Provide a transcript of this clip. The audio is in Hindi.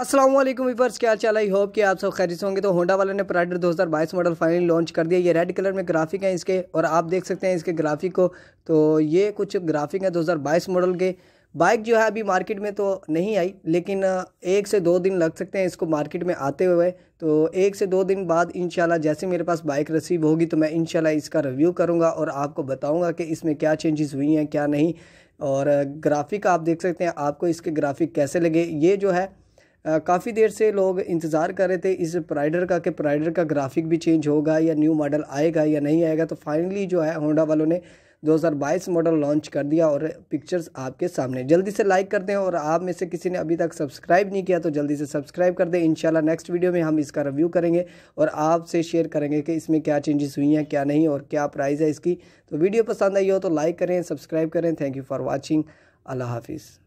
असलम वीवर्स क्या चाल आई होप कि आप सब खैरित होंगे तो होंडा वाले ने प्राइडर 2022 मॉडल फाइनली लॉन्च कर दिया ये रेड कलर में ग्राफिक हैं इसके और आप देख सकते हैं इसके ग्राफिक को तो ये कुछ ग्राफिक हैं 2022 मॉडल के बाइक जो है अभी मार्केट में तो नहीं आई लेकिन एक से दो दिन लग सकते हैं इसको मार्केट में आते हुए तो एक से दो दिन बाद इन जैसे मेरे पास बाइक रिसीव होगी तो मैं इंशाल्लाह इसका रिव्यू करूँगा और आपको बताऊँगा कि इसमें क्या चेंजेस हुई हैं क्या नहीं और ग्राफिक आप देख सकते हैं आपको इसके ग्राफिक कैसे लगे ये जो है काफ़ी देर से लोग इंतज़ार कर रहे थे इस प्राइडर का कि प्राइडर का ग्राफिक भी चेंज होगा या न्यू मॉडल आएगा या नहीं आएगा तो फाइनली जो है होंडा वालों ने 2022 मॉडल लॉन्च कर दिया और पिक्चर्स आपके सामने जल्दी से लाइक कर दें और आप में से किसी ने अभी तक सब्सक्राइब नहीं किया तो जल्दी से सब्सक्राइब कर दें इंशाल्लाह नेक्स्ट वीडियो में हम इसका रिव्यू करेंगे और आपसे शेयर करेंगे कि इसमें क्या चेंजेस हुई हैं क्या नहीं और क्या प्राइस है इसकी तो वीडियो पसंद आई हो तो लाइक करें सब्सक्राइब करें थैंक यू फॉर वॉचिंग अल्लाह हाफिज़